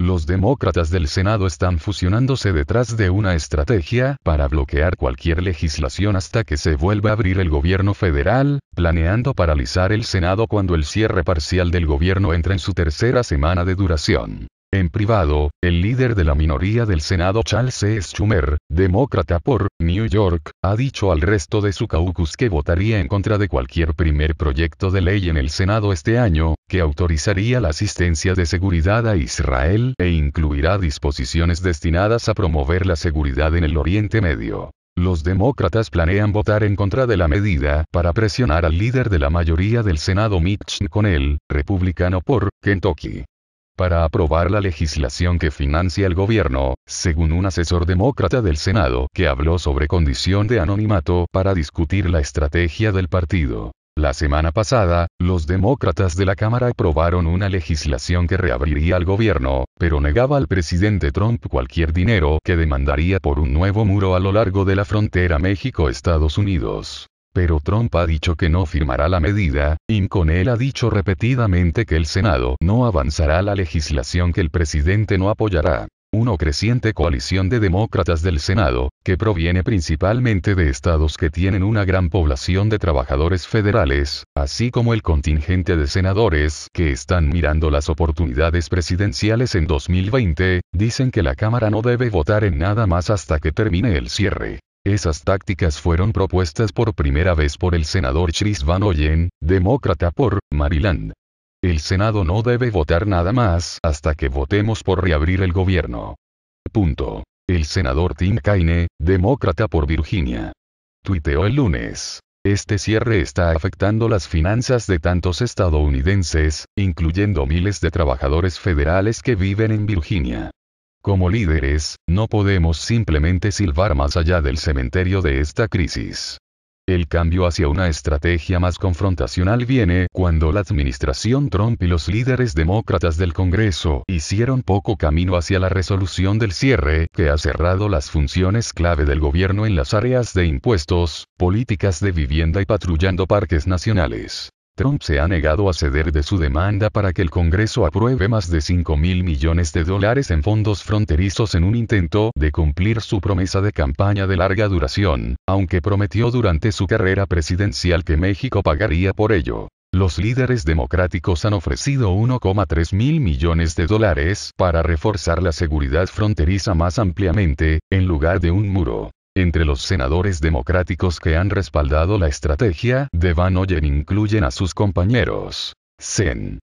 Los demócratas del Senado están fusionándose detrás de una estrategia para bloquear cualquier legislación hasta que se vuelva a abrir el gobierno federal, planeando paralizar el Senado cuando el cierre parcial del gobierno entra en su tercera semana de duración. En privado, el líder de la minoría del Senado Charles C. Schumer, demócrata por New York, ha dicho al resto de su caucus que votaría en contra de cualquier primer proyecto de ley en el Senado este año, que autorizaría la asistencia de seguridad a Israel e incluirá disposiciones destinadas a promover la seguridad en el Oriente Medio. Los demócratas planean votar en contra de la medida para presionar al líder de la mayoría del Senado Mitch McConnell, republicano por Kentucky para aprobar la legislación que financia el gobierno, según un asesor demócrata del Senado que habló sobre condición de anonimato para discutir la estrategia del partido. La semana pasada, los demócratas de la Cámara aprobaron una legislación que reabriría al gobierno, pero negaba al presidente Trump cualquier dinero que demandaría por un nuevo muro a lo largo de la frontera México-Estados Unidos pero Trump ha dicho que no firmará la medida, y con él ha dicho repetidamente que el Senado no avanzará la legislación que el presidente no apoyará. Una creciente coalición de demócratas del Senado, que proviene principalmente de estados que tienen una gran población de trabajadores federales, así como el contingente de senadores que están mirando las oportunidades presidenciales en 2020, dicen que la Cámara no debe votar en nada más hasta que termine el cierre. Esas tácticas fueron propuestas por primera vez por el senador Chris Van Oyen, demócrata por Maryland. El Senado no debe votar nada más hasta que votemos por reabrir el gobierno. Punto. El senador Tim Kaine, demócrata por Virginia. Tuiteó el lunes. Este cierre está afectando las finanzas de tantos estadounidenses, incluyendo miles de trabajadores federales que viven en Virginia. Como líderes, no podemos simplemente silbar más allá del cementerio de esta crisis. El cambio hacia una estrategia más confrontacional viene cuando la administración Trump y los líderes demócratas del Congreso hicieron poco camino hacia la resolución del cierre, que ha cerrado las funciones clave del gobierno en las áreas de impuestos, políticas de vivienda y patrullando parques nacionales. Trump se ha negado a ceder de su demanda para que el Congreso apruebe más de 5 mil millones de dólares en fondos fronterizos en un intento de cumplir su promesa de campaña de larga duración, aunque prometió durante su carrera presidencial que México pagaría por ello. Los líderes democráticos han ofrecido 1,3 mil millones de dólares para reforzar la seguridad fronteriza más ampliamente, en lugar de un muro. Entre los senadores democráticos que han respaldado la estrategia de Van Oyen incluyen a sus compañeros. Sen.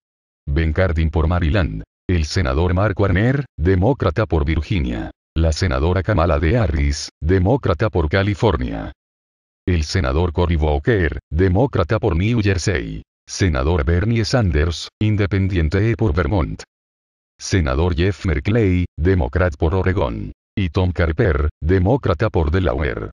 Ben Cardin por Maryland. El senador Mark Warner, demócrata por Virginia. La senadora Kamala de Harris, demócrata por California. El senador Cory Walker, demócrata por New Jersey. Senador Bernie Sanders, independiente por Vermont. Senador Jeff Merkley, demócrata por Oregón y Tom Carper, demócrata por Delaware.